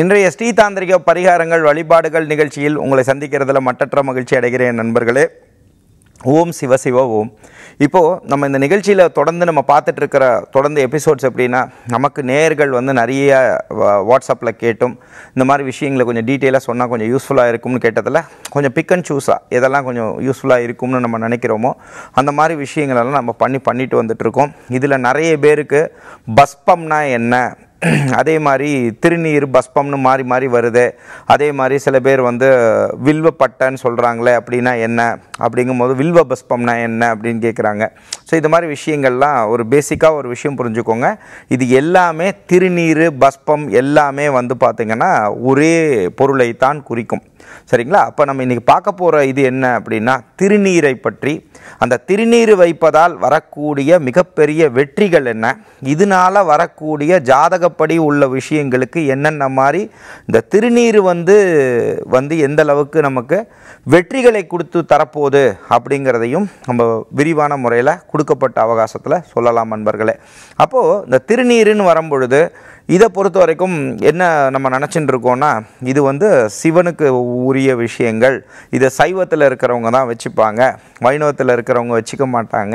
இன்றைய ஸ்ரீதாந்திரிக பரிகாரங்கள் வழிபாடுகள் நிகழ்ச்சியில் உங்களை சந்திக்கிறதுல மட்டற்ற மகிழ்ச்சி அடைகிறேன் நண்பர்களே ஓம் சிவ சிவ ஓம் இப்போது நம்ம இந்த நிகழ்ச்சியில் தொடர்ந்து நம்ம பார்த்துட்ருக்கிற தொடர்ந்து எபிசோட்ஸ் எப்படின்னா நமக்கு நேர்கள் வந்து நிறைய வாட்ஸ்அப்பில் கேட்டும் இந்த மாதிரி விஷயங்களை கொஞ்சம் டீட்டெயிலாக சொன்னால் கொஞ்சம் யூஸ்ஃபுல்லாக இருக்கும்னு கேட்டதில் கொஞ்சம் பிக் அண்ட் சூஸாக எதெல்லாம் கொஞ்சம் யூஸ்ஃபுல்லாக இருக்கும்னு நம்ம நினைக்கிறோமோ அந்த மாதிரி விஷயங்களெல்லாம் நம்ம பண்ணி பண்ணிட்டு வந்துட்ருக்கோம் இதில் நிறைய பேருக்கு பஸ்பம்னா என்ன அதே மாதிரி திருநீர் பஸ்பம்னு மாறி மாறி வருது அதே மாதிரி சில பேர் வந்து வில்வ சொல்கிறாங்களே அப்படின்னா என்ன அப்படிங்கும்போது வில்வ பஸ்பம்னா என்ன அப்படின்னு கேட்குறாங்க ஸோ இது மாதிரி விஷயங்கள்லாம் ஒரு பேசிக்காக ஒரு விஷயம் புரிஞ்சுக்கோங்க இது எல்லாமே திருநீர் பஸ்பம் எல்லாமே வந்து பார்த்திங்கன்னா ஒரே பொருளை தான் குறிக்கும் சரிங்களா அப்போ நம்ம இன்றைக்கி பார்க்க போகிற இது என்ன அப்படின்னா திருநீரை பற்றி அந்த திருநீர் வைப்பதால் வரக்கூடிய மிகப்பெரிய வெற்றிகள் என்ன இதனால் வரக்கூடிய ஜாதகப்படி உள்ள விஷயங்களுக்கு என்னென்ன மாதிரி இந்த திருநீர் வந்து வந்து எந்த அளவுக்கு நமக்கு வெற்றிகளை கொடுத்து தரப்போகுது அப்படிங்கிறதையும் நம்ம விரிவான முறையில் கொடு கொடுக்கப்பட்ட அவகாசத்தில் சொல்லலாம் நண்பர்களே அப்போது இந்த திருநீருன்னு வரும்பொழுது இதை பொறுத்த வரைக்கும் என்ன நம்ம நினச்சிட்டு இருக்கோம்னா இது வந்து சிவனுக்கு உரிய விஷயங்கள் இதை சைவத்தில் இருக்கிறவங்க தான் வச்சுப்பாங்க வைணவத்தில் இருக்கிறவங்க வச்சுக்க மாட்டாங்க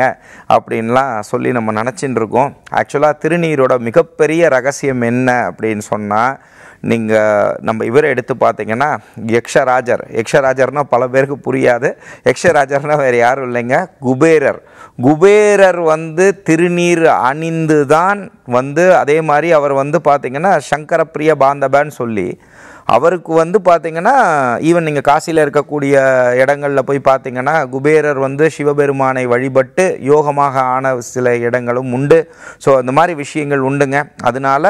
அப்படின்லாம் சொல்லி நம்ம நினச்சிட்டு இருக்கோம் ஆக்சுவலாக திருநீரோட மிகப்பெரிய ரகசியம் என்ன அப்படின்னு சொன்னால் நீங்கள் நம்ம இவரை எடுத்து பார்த்தீங்கன்னா யக்ஷராஜர் யக்ஷராஜர்னால் பல பேருக்கு புரியாது யக்ஷராஜர்னால் வேறு யாரும் இல்லைங்க குபேரர் குபேரர் வந்து திருநீர் அணிந்து தான் வந்து அதே மாதிரி அவர் வந்து பார்த்திங்கன்னா சங்கரப்பிரிய பாந்தபன்னு சொல்லி அவருக்கு வந்து பார்த்திங்கன்னா ஈவன் நீங்கள் காசியில் இருக்கக்கூடிய இடங்களில் போய் பார்த்தீங்கன்னா குபேரர் வந்து சிவபெருமானை வழிபட்டு யோகமாக ஆன சில இடங்களும் உண்டு ஸோ அந்த மாதிரி விஷயங்கள் உண்டுங்க அதனால்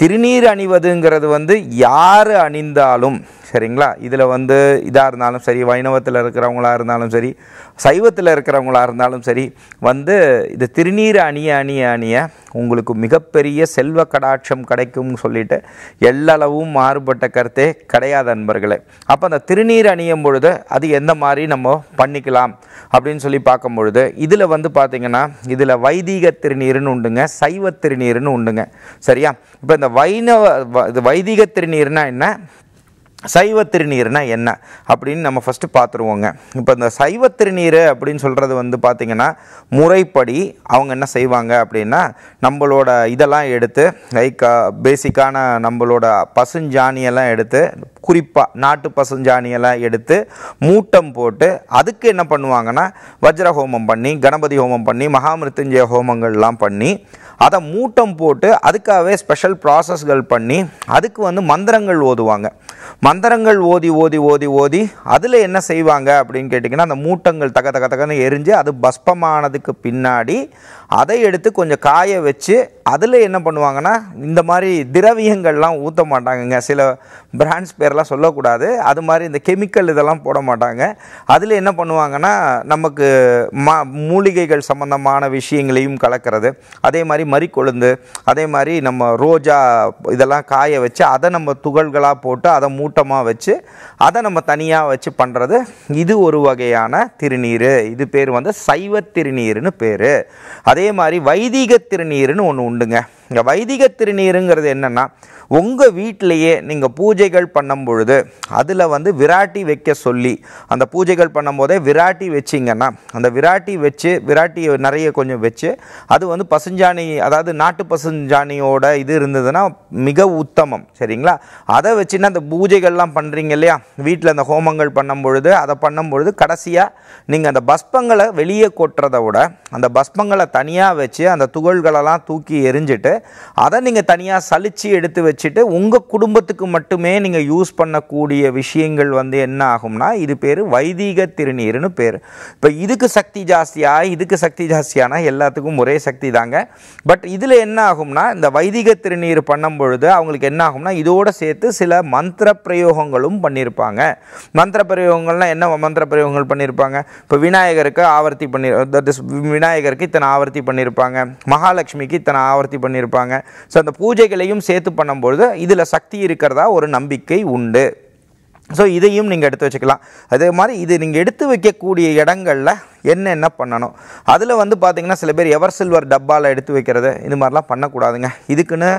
திருநீர் அணிவதுங்கிறது வந்து யார் அணிந்தாலும் சரிங்களா இதில் வந்து இதாக இருந்தாலும் சரி வைணவத்தில் இருக்கிறவங்களா இருந்தாலும் சரி சைவத்தில் இருக்கிறவங்களா இருந்தாலும் சரி வந்து இது திருநீர் அணிய அணிய அணிய உங்களுக்கு மிகப்பெரிய செல்வ கடாட்சம் கிடைக்கும்னு சொல்லிட்டு எல்லளவும் மாறுபட்ட கருத்தே கிடையாது அன்பர்களே அப்போ அந்த திருநீர் அணியும் பொழுது அது எந்த மாதிரி நம்ம பண்ணிக்கலாம் அப்படின்னு சொல்லி பார்க்கும் பொழுது இதில் வந்து பார்த்திங்கன்னா இதில் வைதீக திருநீர்னு உண்டுங்க சைவ திருநீர்னு உண்டுங்க சரியா இப்போ இந்த வைணவ இது வைதீக திருநீர்னால் என்ன சைவ திருநீர்னா என்ன அப்படின்னு நம்ம ஃபஸ்ட்டு பார்த்துருவோங்க இப்போ இந்த சைவ திருநீர் அப்படின்னு சொல்கிறது வந்து பார்த்திங்கன்னா முறைப்படி அவங்க என்ன செய்வாங்க அப்படின்னா நம்மளோட இதெல்லாம் எடுத்து லைக் பேசிக்கான நம்மளோட பசுஞ்சாணியெல்லாம் எடுத்து குறிப்பாக நாட்டு பசுஞ்சாணியெல்லாம் எடுத்து மூட்டம் போட்டு அதுக்கு என்ன பண்ணுவாங்கன்னா வஜ்ர ஹோமம் பண்ணி கணபதி ஹோமம் பண்ணி மகாமிருத்துஞ்சய ஹோமங்கள்லாம் பண்ணி அதை மூட்டம் போட்டு அதுக்காகவே ஸ்பெஷல் ப்ராசஸ்கள் பண்ணி அதுக்கு வந்து மந்திரங்கள் ஓதுவாங்க மந்திரங்கள் ஓதி ஓதி ஓதி ஓதி அதில் என்ன செய்வாங்க அப்படின்னு கேட்டிங்கன்னா அந்த மூட்டங்கள் தக தக தகன்னு எரிஞ்சு அது பஸ்பமானதுக்கு பின்னாடி அதை எடுத்து கொஞ்சம் காய வச்சு அதில் என்ன பண்ணுவாங்கன்னா இந்த மாதிரி திரவியங்கள்லாம் ஊற்ற மாட்டாங்கங்க சில பிராண்ட்ஸ் பேர்லாம் சொல்லக்கூடாது அது மாதிரி இந்த கெமிக்கல் இதெல்லாம் போட மாட்டாங்க அதில் என்ன பண்ணுவாங்கன்னா நமக்கு மா மூலிகைகள் சம்மந்தமான விஷயங்களையும் கலக்கிறது அதே மாதிரி மறிக்கொழுந்து அதே மாதிரி நம்ம ரோஜா இதெல்லாம் காய வச்சு அதை நம்ம துகள்களாக போட்டு அதை மூட்டமாக வச்சு அதை நம்ம தனியாக வச்சு பண்ணுறது இது ஒரு வகையான திருநீர் இது பேர் வந்து சைவ திருநீர்னு பேர் அதே மாதிரி வைதிக திருநீர்னு ஒன்று உண்டு đừng nghe. இந்த வைதிக திருநீருங்கிறது என்னென்னா உங்கள் வீட்டிலையே நீங்கள் பூஜைகள் பண்ணும் பொழுது அதில் வந்து விராட்டி வைக்க சொல்லி அந்த பூஜைகள் பண்ணும்போதே விராட்டி வச்சிங்கன்னா அந்த விராட்டி வச்சு விராட்டி நிறைய கொஞ்சம் வச்சு அது வந்து பசுஞ்சாணி அதாவது நாட்டு பசுஞ்சாணியோட இது இருந்ததுன்னா மிக உத்தமம் சரிங்களா அதை வச்சுன்னா அந்த பூஜைகள்லாம் பண்ணுறீங்க இல்லையா வீட்டில் அந்த ஹோமங்கள் பண்ணும் பொழுது அதை பண்ணும் பொழுது கடைசியாக நீங்கள் அந்த பஸ்பங்களை வெளியே கொட்டுறதை விட அந்த பஸ்பங்களை தனியாக வச்சு அந்த துகள்களெல்லாம் தூக்கி எரிஞ்சிட்டு அதை நீங்கள் தனியாக சலித்து எடுத்து வச்சுட்டு உங்கள் குடும்பத்துக்கு மட்டுமே நீங்கள் யூஸ் பண்ணக்கூடிய விஷயங்கள் வந்து என்ன ஆகும்னா இது பேர் வைதீக திருநீர்னு பேர் இப்போ இதுக்கு சக்தி ஜாஸ்தியாக இதுக்கு சக்தி ஜாஸ்தியானா எல்லாத்துக்கும் ஒரே சக்தி தாங்க பட் இதில் என்ன ஆகும்னா இந்த வைதிக திருநீர் பண்ணும் பொழுது அவங்களுக்கு என்ன ஆகும்னா இதோடு சேர்த்து சில மந்திர பிரயோகங்களும் பண்ணியிருப்பாங்க மந்திர பிரயோகங்கள்னால் என்ன மந்திர பிரயோகங்கள் பண்ணியிருப்பாங்க இப்போ விநாயகருக்கு ஆவர்த்தி பண்ணி விநாயகருக்கு இத்தனை ஆவர்த்தி பண்ணியிருப்பாங்க மகாலட்சுமிக்கு இத்தனை ஆவர்த்தி பண்ணியிருப்பாங்க பண்ணியிருப்பாங்க ஸோ அந்த பூஜைகளையும் சேர்த்து பண்ணும்பொழுது இதில் சக்தி இருக்கிறதா ஒரு நம்பிக்கை உண்டு ஸோ இதையும் நீங்கள் எடுத்து வச்சுக்கலாம் அதே மாதிரி இது நீங்கள் எடுத்து வைக்கக்கூடிய இடங்களில் என்ன என்ன பண்ணணும் அதில் வந்து பார்த்திங்கன்னா சில பேர் எவர் சில்வர் டப்பாவில் எடுத்து வைக்கிறது இது மாதிரிலாம் பண்ணக்கூடாதுங்க இதுக்குன்னு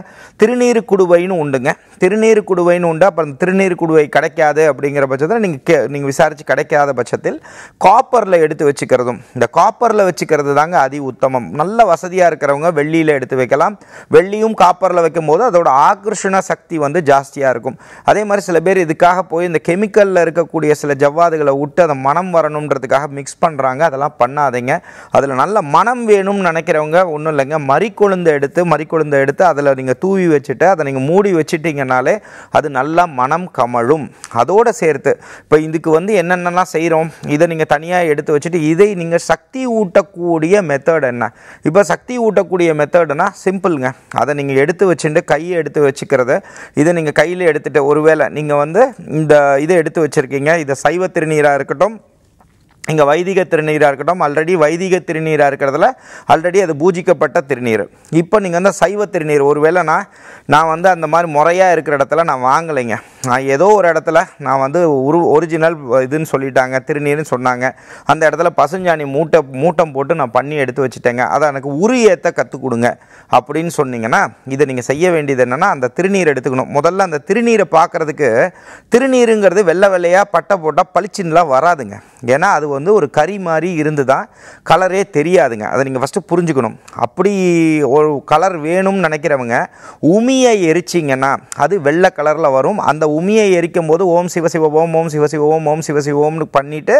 திருநீர் குடுவைன்னு உண்டுங்க திருநீர் குடுவைன்னு உண்டு அப்புறம் அந்த திருநீர் குடுவை கிடைக்காது அப்படிங்கிற பட்சத்தில் நீங்கள் கே நீங்கள் விசாரித்து கிடைக்காத பட்சத்தில் காப்பரில் எடுத்து வச்சுக்கிறதும் இந்த காப்பரில் வச்சுக்கிறது தாங்க அதி உத்தமம் நல்ல வசதியாக இருக்கிறவங்க வெள்ளியில் எடுத்து வைக்கலாம் வெள்ளியும் காப்பரில் வைக்கும்போது அதோட ஆகர்ஷண சக்தி வந்து ஜாஸ்தியாக இருக்கும் அதே மாதிரி சில பேர் இதுக்காக போய் இந்த கெமிக்கலில் இருக்கக்கூடிய சில ஜவ்வாதுகளை விட்டு அதை மனம் வரணுன்றதுக்காக மிக்ஸ் பண்ணுறாங்க அதெல்லாம் பண்ணாதீங்க அதில் நல்ல மனம் வேணும்னு நினைக்கிறவங்க ஒன்றும் இல்லைங்க மறிக்கொழுந்தை எடுத்து மறிக்கொழுந்தை எடுத்து அதில் நீங்கள் தூவி வச்சுட்டு அதை நீங்கள் மூடி வச்சுட்டிங்கனாலே அது நல்லா மனம் கமழும் அதோடு சேர்த்து இப்போ இதுக்கு வந்து என்னென்னலாம் செய்கிறோம் இதை நீங்கள் தனியாக எடுத்து வச்சுட்டு இதை நீங்கள் சக்தி ஊட்டக்கூடிய மெத்தட் என்ன இப்போ சக்தி ஊட்டக்கூடிய மெத்தடுனா சிம்பிளுங்க அதை நீங்கள் எடுத்து வச்சுட்டு கையை எடுத்து வச்சுக்கிறது இதை நீங்கள் கையில் எடுத்துகிட்டு ஒருவேளை நீங்கள் வந்து இந்த இதை எடுத்து வச்சுருக்கீங்க இதை சைவ திருநீராக இருக்கட்டும் இங்கே வைதிக திருநீராக இருக்கட்டும் ஆல்ரெடி வைதிக திருநீராக இருக்கிறதுல ஆல்ரெடி அது பூஜிக்கப்பட்ட திருநீர் இப்போ நீங்கள் வந்து சைவ திருநீர் ஒரு வேளைனா நான் வந்து அந்த மாதிரி முறையாக இருக்கிற இடத்துல நான் வாங்கலைங்க நான் ஏதோ ஒரு இடத்துல நான் வந்து ஒரு ஒரிஜினல் இதுன்னு சொல்லிட்டாங்க திருநீர்னு சொன்னாங்க அந்த இடத்துல பசுஞ்சாணி மூட்டை மூட்டம் போட்டு நான் பண்ணி எடுத்து வச்சுட்டேங்க அதை எனக்கு உரு ஏற்ற கற்றுக் கொடுங்க அப்படின்னு சொன்னீங்கன்னா இதை நீங்கள் செய்ய வேண்டியது என்னென்னா அந்த திருநீர் எடுத்துக்கணும் முதல்ல அந்த திருநீரை பார்க்குறதுக்கு திருநீருங்கிறது வெள்ளை வெள்ளையாக பட்டை போட்டால் பளிச்சின்லாம் வராதுங்க ஏன்னா அது வந்து ஒரு கறி மாதிரி தான் கலரே தெரியாதுங்க அதை நீங்கள் ஃபஸ்ட்டு புரிஞ்சுக்கணும் அப்படி ஒரு கலர் வேணும்னு நினைக்கிறவங்க உமியை எரிச்சிங்கன்னா அது வெள்ளை கலரில் வரும் அந்த உமியை எரிக்கும் போது ஓம் சிவசிவோம் ஓம் ஓம் ஓம் ஓம் பண்ணிவிட்டு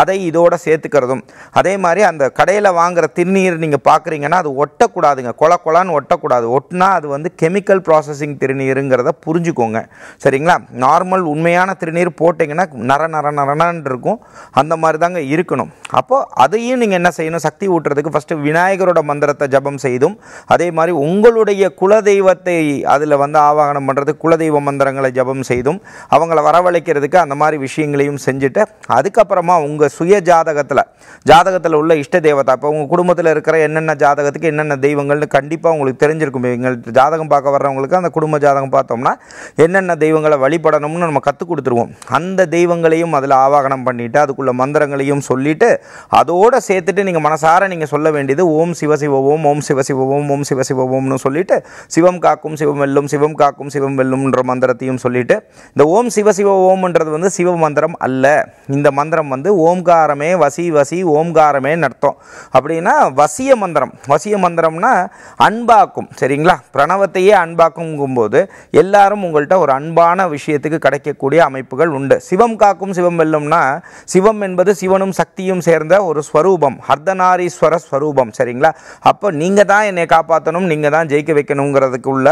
அதை இதோடு சேர்த்துக்கிறதும் அதே மாதிரி அந்த கடையில் வாங்குகிற திருநீர் நீங்கள் பார்க்குறீங்கன்னா அது ஒட்டக்கூடாதுங்க கொல கொலான்னு ஒட்டக்கூடாது ஒட்டினா அது வந்து கெமிக்கல் ப்ராசஸிங் திருநீருங்கிறத புரிஞ்சுக்கோங்க சரிங்களா நார்மல் உண்மையான திருநீர் போட்டிங்கன்னா நர நர நரணான் இருக்கும் அந்த மாதிரி தாங்க அங்கே இருக்கணும் அப்போது அதையும் நீங்கள் என்ன செய்யணும் சக்தி ஊட்டுறதுக்கு ஃபஸ்ட்டு விநாயகரோட மந்திரத்தை ஜபம் செய்தும் அதே மாதிரி உங்களுடைய குலதெய்வத்தை அதில் வந்து ஆவாகனம் பண்ணுறது குலதெய்வ மந்திரங்களை ஜபம் செய்தும் அவங்கள வரவழைக்கிறதுக்கு அந்த மாதிரி விஷயங்களையும் செஞ்சுட்டு அதுக்கப்புறமா உங்கள் சுய ஜாதகத்தில் ஜாதகத்தில் உள்ள இஷ்ட தேவதா இப்போ உங்கள் குடும்பத்தில் இருக்கிற என்னென்ன ஜாதகத்துக்கு என்னென்ன தெய்வங்கள்னு கண்டிப்பாக உங்களுக்கு தெரிஞ்சிருக்கும் எங்கள்கிட்ட ஜாதகம் பார்க்க வர்றவங்களுக்கு அந்த குடும்ப ஜாதகம் பார்த்தோம்னா என்னென்ன தெய்வங்களை வழிபடணும்னு நம்ம கற்றுக் கொடுத்துருவோம் அந்த தெய்வங்களையும் அதில் ஆவாகனம் பண்ணிவிட்டு அதுக்குள்ள மந்திரங்கள் விஷயங்களையும் சொல்லிட்டு அதோடு சேர்த்துட்டு நீங்கள் மனசார நீங்கள் சொல்ல வேண்டியது ஓம் சிவசிவோம் ஓம் சிவசிவோம் ஓம் சிவசிவோம்னு சொல்லிட்டு சிவம் காக்கும் சிவம் வெல்லும் சிவம் காக்கும் சிவம் வெல்லும்ன்ற மந்திரத்தையும் சொல்லிட்டு இந்த ஓம் சிவசிவ ஓம்ன்றது வந்து சிவ மந்திரம் அல்ல இந்த மந்திரம் வந்து ஓம்காரமே வசி வசி ஓம்காரமே நடத்தும் அப்படின்னா வசிய மந்திரம் வசிய மந்திரம்னா அன்பாக்கும் சரிங்களா பிரணவத்தையே போது எல்லாரும் உங்கள்கிட்ட ஒரு அன்பான விஷயத்துக்கு கிடைக்கக்கூடிய அமைப்புகள் உண்டு சிவம் காக்கும் சிவம் வெல்லும்னா சிவம் என்பது சிவ சிவனும் சக்தியும் சேர்ந்த ஒரு ஸ்வரூபம் ஹர்தனாரீஸ்வர ஸ்வரூபம் சரிங்களா அப்போ நீங்கள் தான் என்னை காப்பாற்றணும் நீங்கள் தான் ஜெயிக்க வைக்கணுங்கிறதுக்கு உள்ள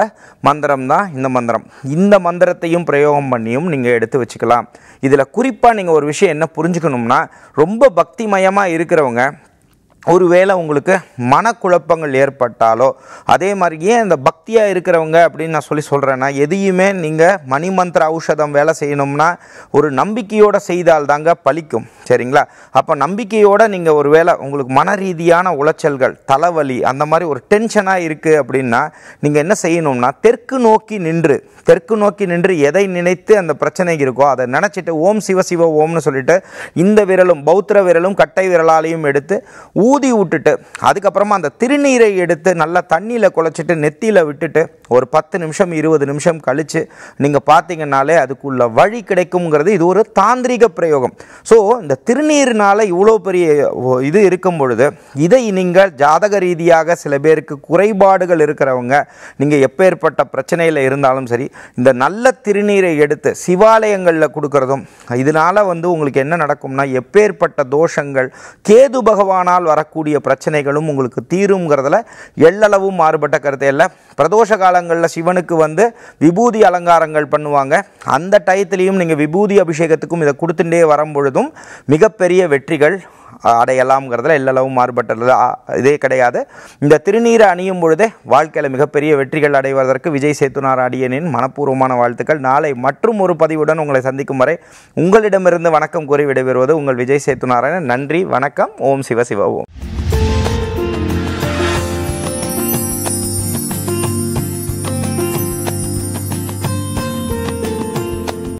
மந்திரம் தான் இந்த மந்திரம் இந்த மந்திரத்தையும் பிரயோகம் பண்ணியும் நீங்கள் எடுத்து வச்சுக்கலாம் இதில் குறிப்பாக நீங்கள் ஒரு விஷயம் என்ன புரிஞ்சுக்கணும்னா ரொம்ப பக்திமயமாக இருக்கிறவங்க ஒருவேளை உங்களுக்கு மனக்குழப்பங்கள் ஏற்பட்டாலோ அதே மாதிரி ஏன் இந்த பக்தியாக இருக்கிறவங்க அப்படின்னு நான் சொல்லி சொல்கிறேன்னா எதையுமே நீங்கள் மணிமந்திர ஔஷதம் வேலை செய்யணும்னா ஒரு நம்பிக்கையோடு செய்தால் தாங்க பலிக்கும் சரிங்களா அப்போ நம்பிக்கையோடு நீங்கள் ஒரு வேளை உங்களுக்கு மன ரீதியான உளைச்சல்கள் தலைவலி அந்த மாதிரி ஒரு டென்ஷனாக இருக்குது அப்படின்னா நீங்கள் என்ன செய்யணும்னா தெற்கு நோக்கி நின்று தெற்கு நோக்கி நின்று எதை நினைத்து அந்த பிரச்சனை இருக்கோ அதை நினச்சிட்டு ஓம் சிவ சிவ ஓம்னு சொல்லிட்டு இந்த விரலும் பௌத்திர விரலும் கட்டை விரலாலையும் எடுத்து ஊ ஊதி விட்டுட்டு அதுக்கப்புறமா அந்த திருநீரை எடுத்து நல்லா தண்ணியில் குழச்சிட்டு நெத்தியில் விட்டுட்டு ஒரு பத்து நிமிஷம் இருபது நிமிஷம் கழித்து நீங்கள் பார்த்தீங்கன்னாலே அதுக்குள்ள வழி கிடைக்குங்கிறது இது ஒரு தாந்திரிக பிரயோகம் ஸோ இந்த திருநீர்னால் இவ்வளோ பெரிய இது இருக்கும் பொழுது இதை நீங்கள் ஜாதக ரீதியாக சில பேருக்கு குறைபாடுகள் இருக்கிறவங்க நீங்கள் எப்பேற்பட்ட பிரச்சனையில் இருந்தாலும் சரி இந்த நல்ல திருநீரை எடுத்து சிவாலயங்களில் கொடுக்குறதும் இதனால் வந்து உங்களுக்கு என்ன நடக்கும்னா எப்பேற்பட்ட தோஷங்கள் கேது பகவானால் வர வரக்கூடிய பிரச்சனைகளும் உங்களுக்கு தீருங்கிறதுல எள்ளளவும் மாறுபட்ட கருத்தை இல்லை பிரதோஷ காலங்களில் சிவனுக்கு வந்து விபூதி அலங்காரங்கள் பண்ணுவாங்க அந்த டயத்துலேயும் நீங்கள் விபூதி அபிஷேகத்துக்கும் இதை கொடுத்துட்டே வரும்பொழுதும் மிகப்பெரிய வெற்றிகள் அடையலாம்ங்கிறதுல எல்லளவும் மாறுபட்டது இதே கிடையாது இந்த திருநீரை அணியும் பொழுதே வாழ்க்கையில் மிகப்பெரிய வெற்றிகள் அடைவதற்கு விஜய் சேத்துனார் அடியனின் மனப்பூர்வமான வாழ்த்துக்கள் நாளை மற்றும் ஒரு பதிவுடன் உங்களை சந்திக்கும் வரை உங்களிடமிருந்து வணக்கம் கூறி விடைபெறுவது உங்கள் விஜய் சேத்துனாரன் நன்றி வணக்கம் ஓம் சிவ சிவ ஓம்